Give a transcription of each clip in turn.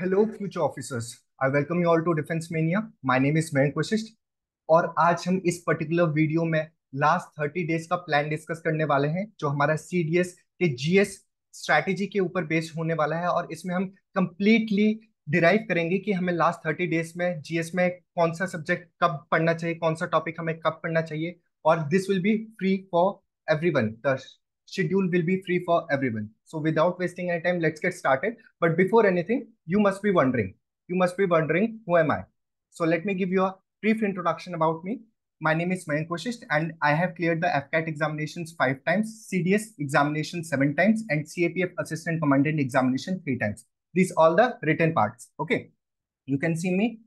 Hello future officers I welcome you all to defence mania my name is Mayank Vashishtha और आज हम इस particular video में लास्ट थर्टी डेज का प्लान डिस्कस करने वाले हैं जो हमारा सी डी एस के जी एस के ऊपर बेस्ड होने वाला है और इसमें हम कंप्लीटली डिराइव करेंगे कि हमें लास्ट थर्टी डेज में जीएस में कौन सा सब्जेक्ट कब पढ़ना चाहिए कौन सा टॉपिक हमें कब पढ़ना चाहिए और this will be free for everyone schedule will be free for everyone. So without wasting any time, let's get started. But before anything, you must be wondering, you must be wondering, who am I? So let me give you a brief introduction about me. My name is Mayank and I have cleared the FCAT examinations five times, CDS examination seven times, and CAPF Assistant Commandant examination three times. These all the written parts. Okay. You can see me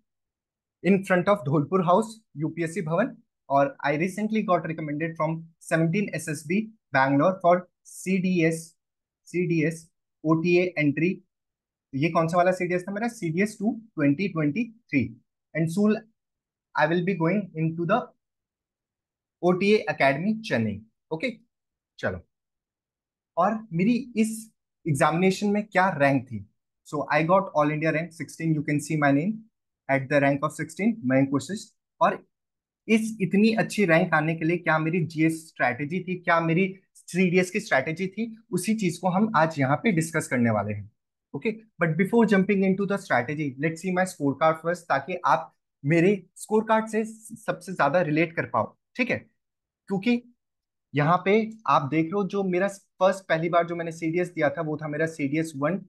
in front of Dholpur House, UPSC Bhavan, or I recently got recommended from 17 SSB Bangalore for C D S C D S O T A entry ये कौन सा वाला C D S था मेरा C D S two twenty twenty three and soon I will be going into the O T A academy Chennai okay चलो और मेरी इस एग्जामिनेशन में क्या रैंक थी so I got all India rank sixteen you can see my name at the rank of sixteen मैं कोशिश और इस इतनी अच्छी रैंक आने के लिए क्या मेरी जीएस स्ट्रैटेजी थी क्या मेरी सीडीएस की स्ट्रैटेजी थी उसी चीज को हम आज यहाँ पे डिस्कस करने वाले हैं okay but before jumping to the strategy let see my scorecard first ताकि आप मेरे स्कोर कार्ड से सबसे ज्यादा रिलेट कर पाओ ठीक है क्योंकि यहाँ पे आप देख रहे हो जो मेरा फर्स्ट पहली बार जो मैंने सीडीएस दिया था वो था मेरा CDS one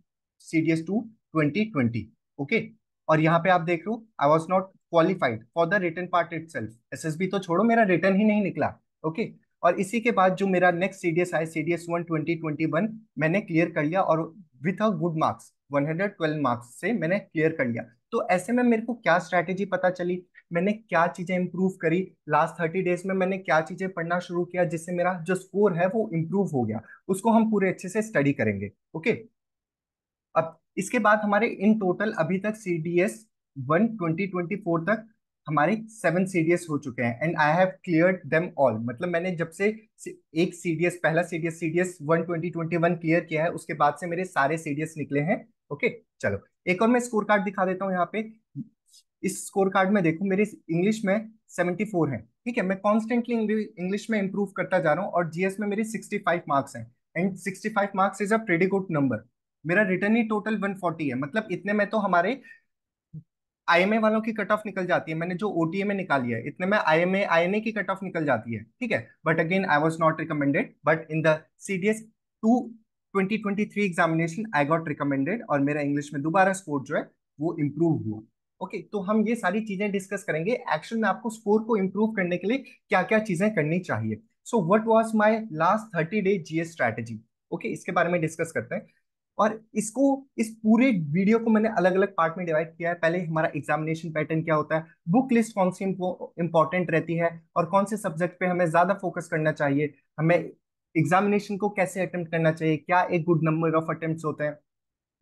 CDS two twenty twenty okay और यहाँ पे आप देख रहे हो I was not qualified for the written part itself तो छोड़ो मेरा रिटर्न ही नहीं निकला ओके okay? और इसी के बाद जो मेरा next C D S I C D S one twenty twenty one मैंने क्लियर कर लिया और with a good marks one hundred twelve marks से मैंने क्लियर कर लिया तो ऐसे में मेरे को क्या स्ट्रैटेजी पता चली मैंने क्या चीज़ें इम्प्रूव करी लास्ट थर्टी डेज में मैंने क्या चीज़ें पढ़ना शुरू किया जिससे मेरा जो स्कोर है वो इम्प्रूव हो गया उसको हम पूरे अच्छे से स्टडी करेंगे ओके okay? अब इसके बाद हमारे इन टोटल अभी तक C D S one twenty twenty four तक हमारे सेवन सी हो चुके हैं and I have clear them all मतलब मैंने जब से एक सी पहला C D S one twenty twenty one clear किया है उसके बाद से मेरे सारे सी निकले हैं ओके चलो एक और मैं स्कोर कार्ड दिखा देता हूँ यहाँ पे इस स्कोर कार्ड में देखो मेरे इंग्लिश में सेवेंटी फोर है ठीक है मैं कॉन्स्टेंटली इंग्लिश में इंप्रूव करता जा रहा हूँ और जीएस में मेरे सिक्सटी फाइव मार्क्स हैं and sixty five marks is a pretty good number मेरा रिटर्न ही टोटल वन फोर्टी है मतलब इतने में तो हमारे आईएमए वालों की कट ऑफ निकल जाती है मैंने जो ओटीए में निकाली है इतने में आईएमए आईएनए की कट ऑफ निकल जाती है ठीक है but again I was not recommended but in the CDS two 2023 examination I got recommended और मेरा इंग्लिश में दोबारा स्कोर जो है वो इम्प्रूव हुआ ओके okay, तो हम ये सारी चीजें डिस्कस करेंगे एक्शन में आपको स्कोर को इम्प्रूव करने के लिए क्या क्या चीजें करनी चाहिए so what was my last thirty day G S okay इसके बारे में डिस्कस करते हैं और इसको इस पूरे वीडियो को मैंने अलग अलग पार्ट में डिवाइड किया है पहले हमारा एग्जामिनेशन पैटर्न क्या होता है बुक लिस्ट कौन सी इंपॉर्टेंट रहती है और कौन से सब्जेक्ट पे हमें ज़्यादा फोकस करना चाहिए हमें एग्जामिनेशन को कैसे अटेम्प्ट करना चाहिए क्या एक गुड नंबर ऑफ अटेम्प्ट होते हैं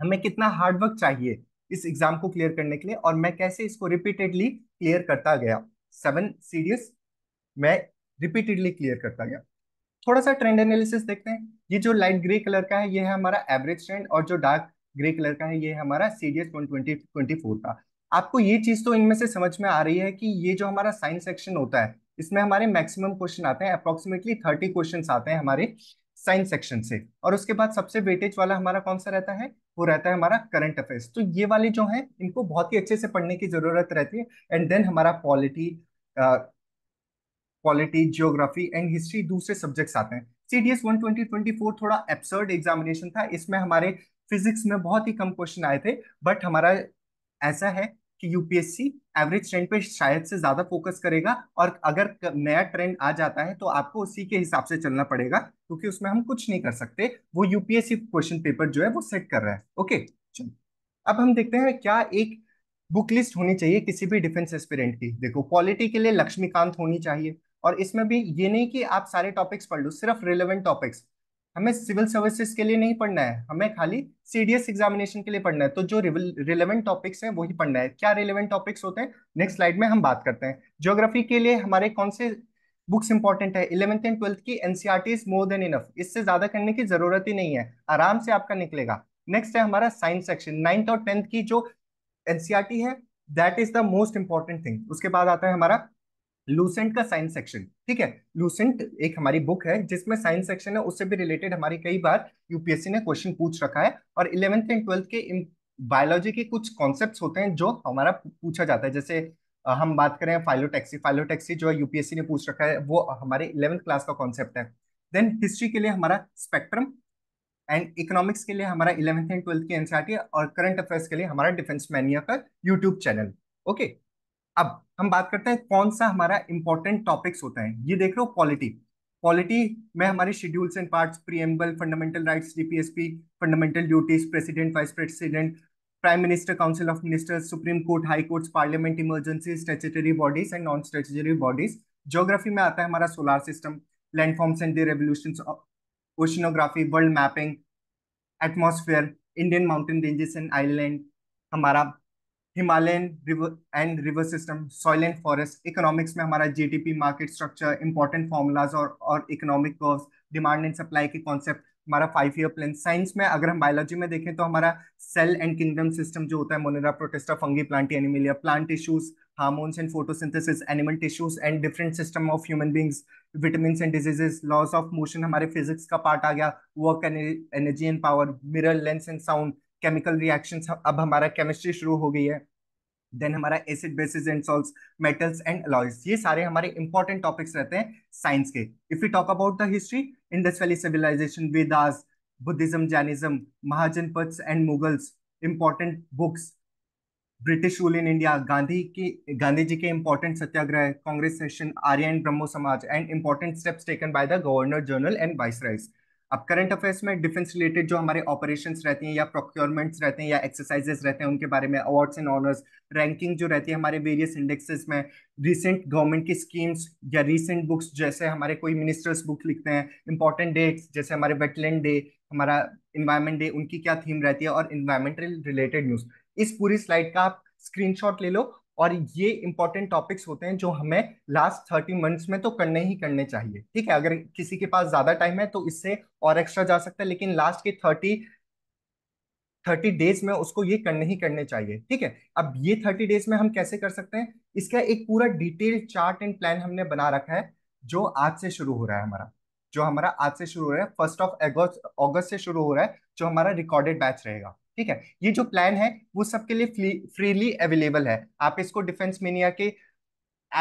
हमें कितना हार्डवर्क चाहिए इस एग्जाम को क्लियर करने के लिए और मैं कैसे इसको रिपीटेडली क्लियर करता गया सेवन सीरियस मैं रिपीटेडली क्लियर करता गया थोड़ा सा ट्रेंड एनालिसिस देखते हैं ये जो लाइट ग्रे कलर का है ये है हमारा एवरेज ट्रेंड और जो डार्क ग्रे कलर का है ये है हमारा C D S twenty twenty four का आपको ये चीज तो इनमें से समझ में आ रही है कि ये जो हमारा साइंस सेक्शन होता है इसमें हमारे मैक्सिमम क्वेश्चन आते हैं अप्रोक्सीमेटली थर्टी क्वेश्चन आते हैं हमारे साइंस सेक्शन से और उसके बाद सबसे वेटेज वाला हमारा कौन सा रहता है वो रहता है हमारा करंट अफेयर्स तो ये वाले जो है इनको बहुत ही अच्छे से पढ़ने की जरूरत रहती है एंड देन हमारा polity polity geography and history दूसरे सब्जेक्ट्स आते हैं CDS one twenty twenty four थोड़ा एब्सर्ड एग्जामिनेशन था इसमें हमारे फिजिक्स में बहुत ही कम क्वेश्चन आए थे बट हमारा ऐसा है कि यूपीएससी एवरेज ट्रेंड पे शायद से ज्यादा फोकस करेगा और अगर नया ट्रेंड आ जाता है तो आपको उसी के हिसाब से चलना पड़ेगा क्योंकि उसमें हम कुछ नहीं कर सकते वो यूपीएससी क्वेश्चन पेपर जो है वो सेट कर रहा है ओके चलो अब हम देखते हैं क्या एक बुक लिस्ट होनी चाहिए किसी भी डिफेंस एस्पिरेंट की देखो पॉलिटी के लिए लक्ष्मीकांत होनी चाहिए और इसमें भी ये नहीं कि आप सारे टॉपिक्स पढ़ लो सिर्फ रिलेवेंट टॉपिक्स हमें सिविल सर्विसेज के लिए नहीं पढ़ना है हमें खाली सीडीएस एग्जामिनेशन के लिए पढ़ना है तो जो रिलेवेंट टॉपिक्स हैं वही पढ़ना है क्या रिलेवेंट टॉपिक्स होते हैं नेक्स्ट स्लाइड में हम बात करते हैं ज्योग्राफी के लिए हमारे कौन से बुक्स इंपॉर्टेंट है इलेवंथ एंड ट्वेल्थ की NCERT is more than enough इससे ज्यादा करने की जरूरत ही नहीं है आराम से आपका निकलेगा नेक्स्ट है हमारा साइंस सेक्शन नाइन्थ और टेंथ की जो एनसीआरटी e है that is the most important thing उसके बाद आता है हमारा लूसेंट का साइंस सेक्शन ठीक है लूसेंट एक हमारी बुक है जिसमें साइंस सेक्शन है उससे भी रिलेटेड हमारी कई बार यूपीएससी ने क्वेश्चन पूछ रखा है और इलेवेंथ एंड ट्वेल्थ के बायोलॉजी के कुछ कॉन्सेप्ट होते हैं जो हमारा पूछा जाता है जैसे हम बात करें फाइलोटैक्सी फाइलोटैक्सी जो यूपीएससी ने पूछ रखा है वो हमारे इलेवेंथ क्लास का कॉन्सेप्ट है देन हिस्ट्री के लिए हमारा स्पेक्ट्रम एंड इकोनॉमिक्स के लिए हमारा इलेवेंथ एंड ट्वेल्थ की एनसीआर e और करंट अफेयर्स के लिए हमारा डिफेंस मैनिया का यूट्यूब चैनल ओके okay? अब हम बात करते हैं कौन सा हमारा इंपॉर्टेंट टॉपिक्स होता है ये देख लो पॉलिटी पॉलिटी में हमारे schedules and parts preamble fundamental rights DPSP fundamental duties president vice president prime minister council of ministers supreme court high courts parliament emergency statutory bodies and non statutory bodies geography में आता है हमारा solar system landforms and their oceanography world mapping atmosphere Indian mountain ranges and island हमारा Himalayan river and river system soil and forest economics में हमारा GDP market structure important formulas और और economic curves demand and supply के concept हमारा five year plan science में अगर हम बायोलॉजी में देखें तो हमारा सेल एंड किंगडम सिस्टम जो होता है monera protista fungi plant animalia plant tissues hormones and photosynthesis animal tissues and different system of human beings vitamin and diseases laws of motion हमारे फिजिक्स का पार्ट आ गया work energy and power mirror lens and sound chemical reactions अब हमारा chemistry शुरू हो गई है देन हमारा acid bases and salts metals and alloys ये सारे हमारे इंपॉर्टेंट टॉपिक्स रहते हैं साइंस के if you talk about the history Indus valley civilisation Vedas Buddhism Jainism Mahajanapadas and Mughals important books British rule in India Gandhi की गांधी जी के important satyagraha Congress session Arya and Brahmo Samaj and important steps taken by the governor general and vice अब current affairs में defence related जो हमारे operation रहते हैं या procurements रहते हैं या एक्सरसाइजेस रहते हैं उनके बारे में अवार्ड्स एंड ऑनर्स रैंकिंग जो रहती है हमारे वेरियस इंडेक्सेस में रिसेंट गवर्नमेंट की स्कीम्स या रिसेंट बुक्स जैसे हमारे कोई मिनिस्टर्स बुक लिखते हैं इंपॉर्टेंट डेट्स जैसे हमारे वेटलैंड डे हमारा इन्वायरमेंट डे उनकी क्या थीम रहती है और इन्वायरमेंटल रिलेटेड न्यूज इस पूरी स्लाइड का आप स्क्रीनशॉट ले लो और ये इंपॉर्टेंट टॉपिक्स होते हैं जो हमें लास्ट थर्टी मंथ्स में तो करने ही करने चाहिए ठीक है अगर किसी के पास ज़्यादा टाइम है तो इससे और एक्स्ट्रा जा सकता है लेकिन लास्ट के थर्टी थर्टी डेज में उसको ये करने ही करने चाहिए ठीक है अब ये थर्टी डेज में हम कैसे कर सकते हैं इसका एक पूरा डिटेल चार्ट एंड प्लान हमने बना रखा है जो आज से शुरू हो रहा है हमारा जो हमारा आज से शुरू हो रहा है फर्स्ट ऑफ अगस्त अगस्त से शुरू हो रहा है जो हमारा रिकॉर्डेड बैच रहेगा ठीक है ये जो प्लान है वो सबके लिए फ्रीली अवेलेबल है आप इसको डिफेंस मीनिया के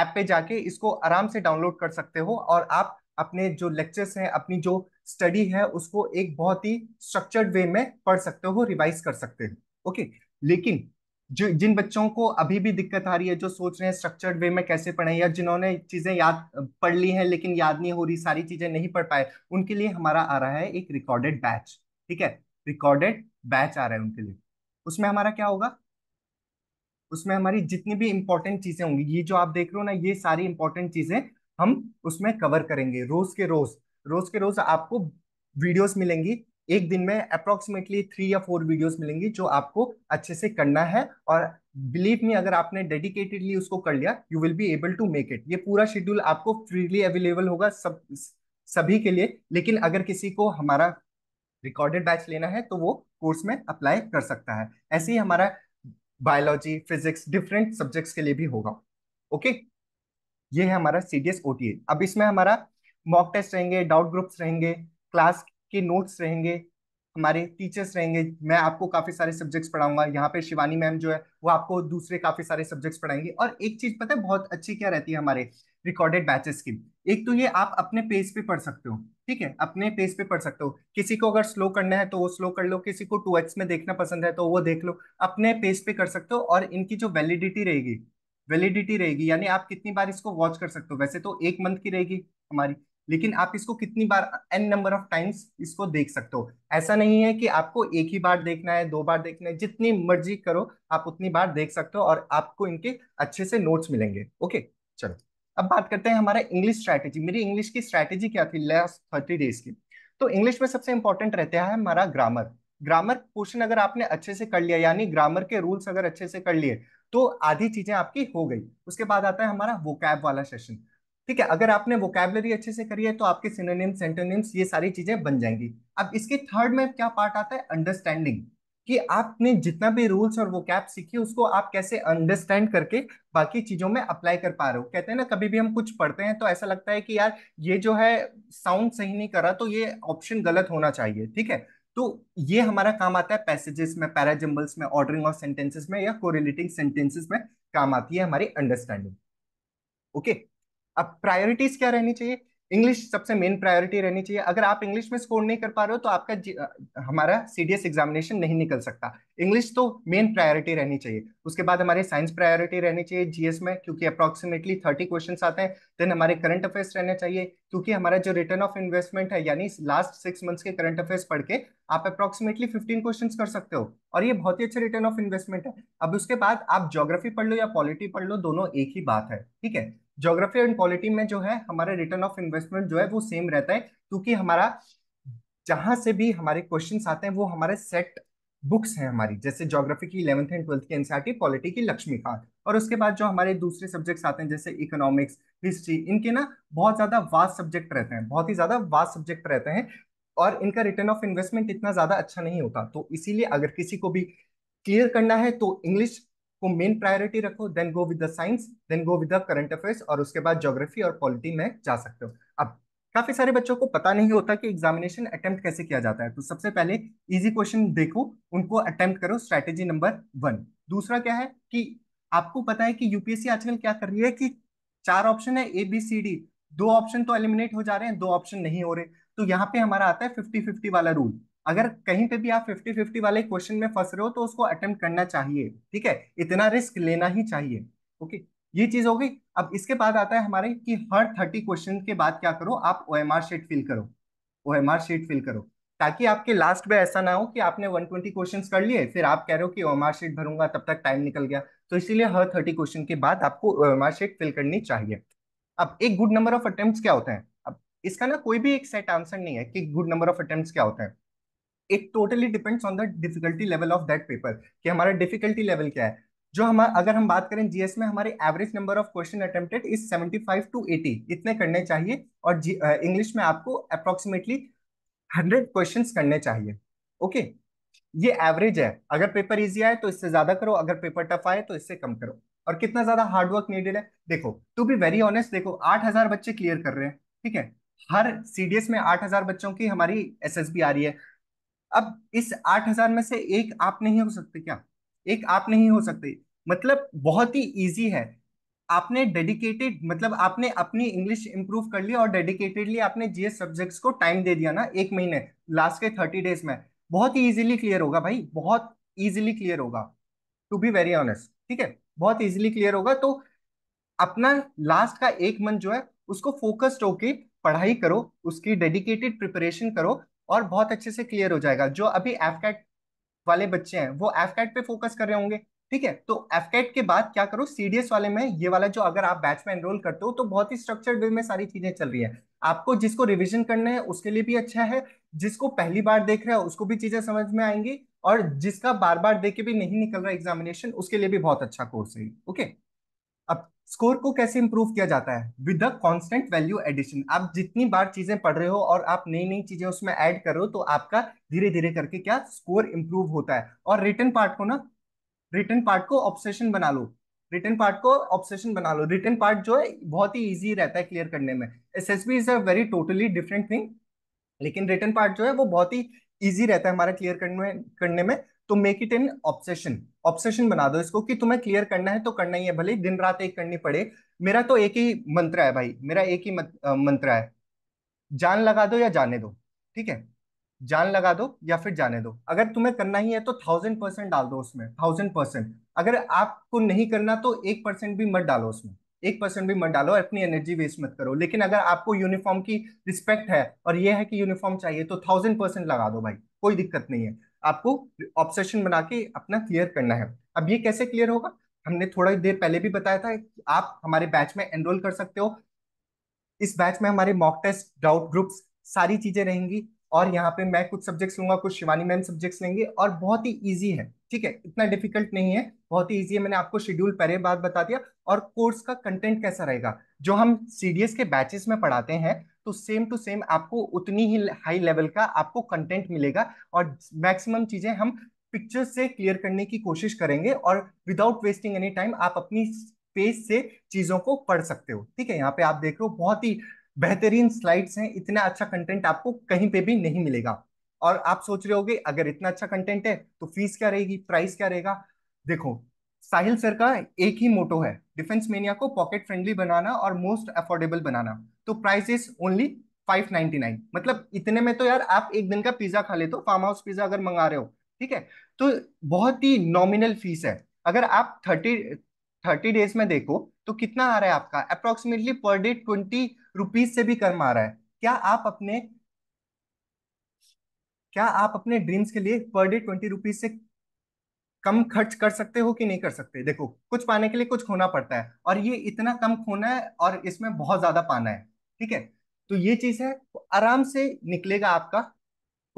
ऐप पे जाके इसको आराम से डाउनलोड कर सकते हो और आप अपने जो लेक्चर्स हैं अपनी जो स्टडी है उसको एक बहुत ही स्ट्रक्चर्ड वे में पढ़ सकते हो रिवाइज कर सकते हो ओके लेकिन जो जिन बच्चों को अभी भी दिक्कत आ रही है जो सोच रहे हैं स्ट्रक्चर्ड वे में कैसे पढ़े या जिन्होंने चीजें याद पढ़ ली हैं लेकिन याद नहीं हो रही सारी चीजें नहीं पढ़ पाए उनके लिए हमारा आ रहा है एक रिकॉर्डेड बैच ठीक है रिकॉर्डेड बैच आ रहा है उनके लिए उसमें हमारा क्या होगा उसमें हमारी जितनी भी इंपॉर्टेंट चीजें होंगी ये जो आप देख रहे हो ना ये सारी इंपॉर्टेंट चीजें हम उसमें कवर करेंगे रोज के रोज रोज के रोज आपको वीडियोस मिलेंगी एक दिन में अप्रोक्सीमेटली थ्री या फोर वीडियोस मिलेंगी जो आपको अच्छे से करना है और बिलीव मी अगर आपने डेडिकेटेडली उसको कर लिया you will be able to make it ये पूरा शेड्यूल आपको फ्रीली अवेलेबल होगा सब सभी के लिए लेकिन अगर किसी को हमारा रिकॉर्डेड बैच लेना है तो वो कोर्स में अप्लाई कर सकता है ऐसे ही हमारा बायोलॉजी फिजिक्स डिफरेंट सब्जेक्ट्स के लिए भी होगा ओके ये है हमारा सी डी अब इसमें हमारा मॉक टेस्ट रहेंगे डाउट ग्रुप्स रहेंगे क्लास के नोट्स रहेंगे हमारे टीचर्स रहेंगे मैं आपको काफी सारे सब्जेक्ट्स पढ़ाऊंगा यहाँ पे शिवानी मैम जो है वो आपको दूसरे काफी सारे सब्जेक्ट्स पढ़ाएंगे और एक चीज पता है बहुत अच्छी क्या रहती है हमारे रिकॉर्डेड बैचेस की एक तो ये आप अपने पेज पे पढ़ सकते हो ठीक है अपने पेस पे पढ़ सकते हो किसी को अगर स्लो करना है तो वो स्लो कर लो किसी को टू एक्स में देखना पसंद है तो वो देख लो अपने पेस पे कर सकते हो और इनकी जो वैलिडिटी रहेगी वैलिडिटी रहेगी यानी आप कितनी बार इसको वॉच कर सकते हो वैसे तो एक मंथ की रहेगी हमारी लेकिन आप इसको कितनी बार एन नंबर ऑफ टाइम्स इसको देख सकते हो ऐसा नहीं है कि आपको एक ही बार देखना है दो बार देखना है जितनी मर्जी करो आप उतनी बार देख सकते हो और आपको इनके अच्छे से नोट्स मिलेंगे ओके चलो अब बात करते हैं हमारा इंग्लिश स्ट्रैटेजी मेरी इंग्लिश की स्ट्रैटेजी क्या थी लास्ट थर्टी डेज की तो इंग्लिश में सबसे इंपॉर्टेंट रहता है हमारा ग्रामर ग्रामर पोर्शन अगर आपने अच्छे से कर लिया यानी ग्रामर के रूल्स अगर अच्छे से कर लिए तो आधी चीजें आपकी हो गई उसके बाद आता है हमारा वोकैब वाला सेशन ठीक है अगर आपने वोकैबलरी अच्छे से करी है तो आपके सिनोनिम्स सेंटोनिम्स ये सारी चीजें बन जाएंगी अब इसके थर्ड में क्या पार्ट आता है अंडरस्टैंडिंग कि आपने जितना भी रूल्स और वो कैप सीखी उसको आप कैसे अंडरस्टैंड करके बाकी चीजों में अप्लाई कर पा रहे हो कहते हैं ना कभी भी हम कुछ पढ़ते हैं तो ऐसा लगता है कि यार ये जो है साउंड सही नहीं करा तो ये ऑप्शन गलत होना चाहिए ठीक है तो ये हमारा काम आता है पैसेजेस में पैराजिम्बल्स में ऑर्डरिंग ऑफ सेंटेंसेस में या कोरिलेटिंग सेंटेंसेस में काम आती है हमारी अंडरस्टैंडिंग ओके अब प्रायोरिटीज क्या रहनी चाहिए इंग्लिश सबसे मेन प्रायोरिटी रहनी चाहिए अगर आप इंग्लिश में स्कोर नहीं कर पा रहे हो तो आपका हमारा सीडीएस एग्जामिनेशन नहीं निकल सकता इंग्लिश तो मेन प्रायोरिटी रहनी चाहिए उसके बाद हमारे साइंस प्रायोरिटी रहनी चाहिए जीएस में क्योंकि अप्रोक्सीमेटली थर्टी क्वेश्चन आते हैं देन हमारे करंट अफेयर्स रहने चाहिए क्योंकि हमारा जो रिटर्न ऑफ इन्वेस्टमेंट है यानी लास्ट सिक्स मंथ्स के करंट अफेयर्स पढ़ के आप अप्रोक्सीमेटली फिफ्टीन क्वेश्चन कर सकते हो और ये बहुत ही अच्छे रिटर्न ऑफ इन्वेस्टमेंट है अब उसके बाद आप जोग्राफी पढ़ लो या पॉलिटी पढ़ लो दोनों एक ही बात है ठीक है ज्योग्राफी एंड पॉलिटी में जो है हमारा रिटर्न ऑफ इन्वेस्टमेंट जो है वो सेम रहता है क्योंकि हमारा जहां से भी हमारे क्वेश्चन आते हैं वो हमारे सेट बुक्स हैं हमारी जैसे ज्योग्राफी की इलेवंथ एंड ट्वेल्थ की एनसीआर पॉलिटी e की लक्ष्मीकांत और उसके बाद जो हमारे दूसरे सब्जेक्ट्स आते हैं जैसे इकोनॉमिक्स हिस्ट्री इनके ना बहुत ज्यादा वास्ट सब्जेक्ट रहते हैं बहुत ही ज्यादा वास्ट सब्जेक्ट रहते हैं और इनका रिटर्न ऑफ इन्वेस्टमेंट इतना ज्यादा अच्छा नहीं होता तो इसीलिए अगर किसी को भी क्लियर करना है तो इंग्लिश को मेन प्रायोरिटी रखो then go with the science then go with the current affairs और उसके बाद ज्योग्राफी और पॉलिटी में जा सकते हो अब काफी सारे बच्चों को पता नहीं होता कि एग्जामिनेशन अटेम्प्ट कैसे किया जाता है तो सबसे पहले इजी क्वेश्चन देखो उनको अटेम्प्ट करो स्ट्रैटेजी नंबर वन दूसरा क्या है कि आपको पता है कि यूपीएससी आजकल क्या कर रही है कि चार ऑप्शन है ए बी सी डी दो ऑप्शन तो एलिमिनेट हो जा रहे हैं दो ऑप्शन नहीं हो रहे तो यहाँ पे हमारा आता है फिफ्टी फिफ्टी वाला रूल अगर कहीं पे भी आप फिफ्टी फिफ्टी वाले क्वेश्चन में फंस रहे हो तो उसको अटेम्प्ट करना चाहिए ठीक है इतना रिस्क लेना ही चाहिए ओके ये चीज हो गई अब इसके बाद आता है हमारे कि हर थर्टी क्वेश्चन के बाद क्या करो आप O M R sheet fill करो O M R sheet fill करो ताकि आपके लास्ट में ऐसा ना हो कि आपने 120 क्वेश्चन कर लिए फिर आप कह रहे हो कि ओ एम आर शीट भरूंगा तब तक टाइम निकल गया तो इसीलिए हर थर्टी क्वेश्चन के बाद आपको O M R sheet fill करनी चाहिए अब एक गुड नंबर ऑफ अटेम्प्ट क्या होता है अब इसका ना कोई भी एक सेट आंसर नहीं है कि गुड नंबर ऑफ अटेम्प्ट क्या होता है it totally depends on the difficulty level of that paper कि हमारा डिफिकल्टी लेवल क्या है जो हमारा अगर हम बात करें जीएस में हमारे average number of question attempted is 75 to 80 इतने करने चाहिए और इंग्लिश में आपको अप्रोक्सीमेटली 100 क्वेश्चन करने चाहिए ओके okay? ये एवरेज है अगर पेपर इजी आए तो इससे ज्यादा करो अगर पेपर टफ आए तो इससे कम करो और कितना ज्यादा हार्डवर्क नीडेड है देखो टू बी वेरी ऑनेस्ट देखो आठ हजार बच्चे क्लियर कर रहे हैं ठीक है हर सीडीएस में आठ हजार बच्चों की हमारी एसएसबी आ रही है अब इस आठ हजार में से एक आप नहीं हो सकते क्या एक आप नहीं हो सकते मतलब बहुत ही इजी है आपने डेडिकेटेड मतलब आपने अपनी इंग्लिश इंप्रूव कर ली और डेडिकेटेडली आपने जीएस सब्जेक्ट्स को टाइम दे दिया ना एक महीने लास्ट के थर्टी डेज में बहुत ही इजीली क्लियर होगा भाई बहुत इजीली क्लियर होगा टू बी वेरी ऑनेस्ट ठीक है बहुत इजीली क्लियर होगा तो अपना लास्ट का एक मंथ जो है उसको फोकस्ड होके पढ़ाई करो उसकी डेडिकेटेड प्रिपरेशन करो और बहुत अच्छे से क्लियर हो जाएगा जो अभी एफकेट वाले बच्चे हैं वो एफकेट पे फोकस कर रहे होंगे ठीक है तो एफकेट के बाद क्या करो सीडीएस वाले में ये वाला जो अगर आप बैच में एनरोल करते हो तो बहुत ही स्ट्रक्चर्ड वे में सारी चीजें चल रही है आपको जिसको रिविजन करना है उसके लिए भी अच्छा है जिसको पहली बार देख रहे हो उसको भी चीजें समझ में आएंगी और जिसका बार बार देख के भी नहीं निकल रहा एग्जामिनेशन उसके लिए भी बहुत अच्छा कोर्स है ओके अब स्कोर को कैसे इंप्रूव किया जाता है with the constant value addition आप जितनी बार चीजें पढ़ रहे हो और आप नई नई चीजें उसमें ऐड कर रहे हो तो आपका धीरे धीरे करके क्या स्कोर इंप्रूव होता है और रिटर्न पार्ट को ना रिटर्न पार्ट को ऑब्सेशन बना लो रिटर्न पार्ट को ऑब्सेशन बना लो रिटर्न पार्ट जो है बहुत ही ईजी रहता है क्लियर करने में S S B is a very totally different thing लेकिन रिटर्न पार्ट जो है वो बहुत ही ईजी रहता है हमारा क्लियर करने में करने में तो make it an obsession obsession बना दो इसको कि तुम्हें क्लियर करना है तो करना ही है भले दिन रात एक करनी पड़े मेरा तो एक ही मंत्र है भाई मेरा एक ही मंत्र है जान लगा दो या जाने दो ठीक है जान लगा दो या फिर जाने दो अगर तुम्हें करना ही है तो थाउजेंड परसेंट डाल दो उसमें थाउजेंड परसेंट अगर आपको नहीं करना तो एक परसेंट भी मत डालो उसमें एक परसेंट भी मत डालो अपनी एनर्जी वेस्ट मत करो लेकिन अगर आपको यूनिफॉर्म की रिस्पेक्ट है और यह है कि यूनिफॉर्म चाहिए तो थाउजेंड परसेंट लगा दो भाई कोई दिक्कत नहीं है आपको ऑब्सेशन बना के अपना क्लियर करना है अब ये कैसे क्लियर होगा हमने थोड़ा देर पहले भी बताया था कि आप हमारे बैच में एनरोल कर सकते हो इस बैच में हमारे मॉक टेस्ट डाउट ग्रुप्स सारी चीजें रहेंगी और यहाँ पे मैं कुछ सब्जेक्ट्स लूंगा कुछ शिवानी मैम सब्जेक्ट्स लेंगे और बहुत ही इजी है ठीक है इतना डिफिकल्ट नहीं है बहुत ही इजी है मैंने आपको शेड्यूल पहले बात बता दिया और कोर्स का कंटेंट कैसा रहेगा जो हम सीडीएस के बैचेस में पढ़ाते हैं तो सेम टू सेम आपको उतनी ही हाई लेवल का आपको कंटेंट मिलेगा और मैक्सिमम चीजें हम पिक्चर से क्लियर करने की कोशिश करेंगे और विदाउट वेस्टिंग एनी टाइम आप अपनी स्पेस से चीजों को पढ़ सकते हो ठीक है यहाँ पे आप देख रहे हो बहुत ही बेहतरीन स्लाइड्स हैं इतना अच्छा कंटेंट आपको कहीं पे भी नहीं मिलेगा और आप सोच रहे होगे अगर इतना अच्छा कंटेंट है तो फीस क्या रहेगी प्राइस क्या रहेगा देखो साहिल सर का एक ही मोटो है डिफेंस मेनिया को पॉकेट फ्रेंडली बनाना और मोस्ट अफोर्डेबल बनाना तो प्राइस इज ओनली 599 मतलब इतने में तो यार आप एक दिन का पिज्जा खा ले तो फार्म हाउस पिज्जा अगर मंगा रहे हो ठीक है तो बहुत ही नॉमिनल फीस है अगर आप थर्टी थर्टी डेज में देखो तो कितना आ रहा है आपका approximately per day twenty rupees से भी कम आ रहा है क्या आप अपने क्या आप अपने ड्रीम्स के लिए पर डे ट्वेंटी रुपीज से कम खर्च कर सकते हो कि नहीं कर सकते देखो कुछ पाने के लिए कुछ खोना पड़ता है और ये इतना कम खोना है और इसमें बहुत ज्यादा पाना है ठीक है तो ये चीज है आराम से निकलेगा आपका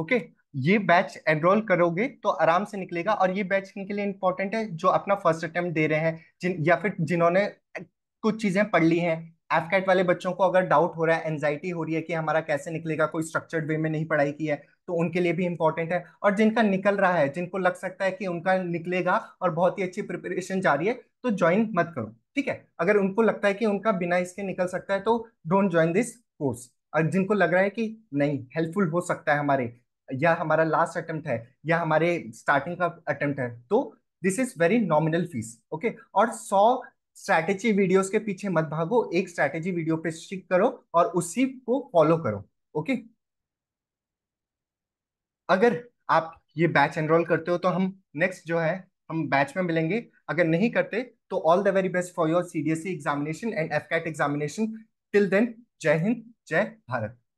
ओके ये बैच एनरोल करोगे तो आराम से निकलेगा और ये बैच के लिए इंपॉर्टेंट है जो अपना फर्स्ट अटेम्प्ट दे रहे हैं जिन या फिर जिन्होंने कुछ चीजें पढ़ ली हैं एफकेट वाले बच्चों को अगर डाउट हो रहा है एनजाइटी हो रही है कि हमारा कैसे निकलेगा कोई स्ट्रक्चर्ड वे में नहीं पढ़ाई की है तो उनके लिए भी इंपॉर्टेंट है और जिनका निकल रहा है जिनको लग सकता है कि उनका निकलेगा और बहुत ही अच्छी प्रिपरेशन जा रही है तो ज्वाइन मत करो ठीक है अगर उनको लगता है कि उनका बिना इसके निकल सकता है तो डोंट ज्वाइन दिस कोर्स और जिनको लग रहा है कि नहीं हेल्पफुल हो सकता है हमारे या हमारा लास्ट अटेम्प्ट है या हमारे स्टार्टिंग का अटेम्प्ट है तो this is very nominal fees okay और सौ स्ट्रैटेजी वीडियोस के पीछे मत भागो एक स्ट्रैटेजी वीडियो पे स्टिक करो और उसी को फॉलो करो ओके अगर आप ये बैच एनरोल करते हो तो हम नेक्स्ट जो है हम बैच में मिलेंगे अगर नहीं करते तो all the very best for your C examination and F examination till then Jai Hind जय भारत